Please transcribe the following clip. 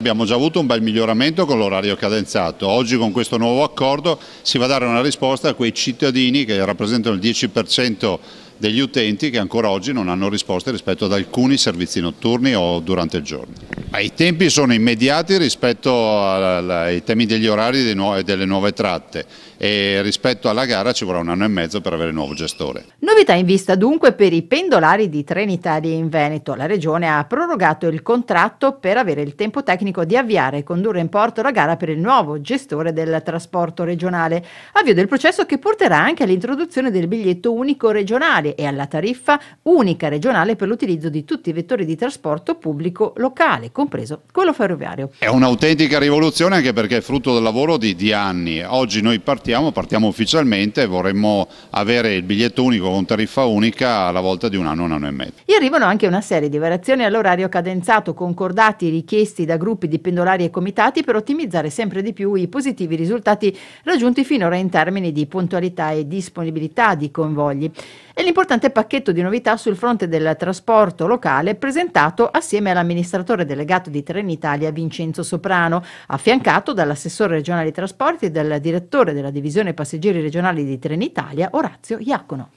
Abbiamo già avuto un bel miglioramento con l'orario cadenzato, oggi con questo nuovo accordo si va a dare una risposta a quei cittadini che rappresentano il 10% degli utenti che ancora oggi non hanno risposte rispetto ad alcuni servizi notturni o durante il giorno. I tempi sono immediati rispetto ai temi degli orari delle nuove tratte e rispetto alla gara ci vorrà un anno e mezzo per avere il nuovo gestore. Novità in vista dunque per i pendolari di Trenitalia in Veneto. La regione ha prorogato il contratto per avere il tempo tecnico di avviare e condurre in porto la gara per il nuovo gestore del trasporto regionale. Avvio del processo che porterà anche all'introduzione del biglietto unico regionale e alla tariffa unica regionale per l'utilizzo di tutti i vettori di trasporto pubblico locale compreso quello ferroviario. È un'autentica rivoluzione anche perché è frutto del lavoro di, di anni. Oggi noi partiamo, partiamo ufficialmente, vorremmo avere il biglietto unico con tariffa unica alla volta di un anno, un anno e mezzo. E arrivano anche una serie di variazioni all'orario cadenzato concordati richiesti da gruppi di pendolari e comitati per ottimizzare sempre di più i positivi risultati raggiunti finora in termini di puntualità e disponibilità di convogli e l'importante pacchetto di novità sul fronte del trasporto locale presentato assieme all'amministratore delegato di Trenitalia Vincenzo Soprano, affiancato dall'assessore regionale ai trasporti e dal direttore della divisione passeggeri regionali di Trenitalia Orazio Iacono.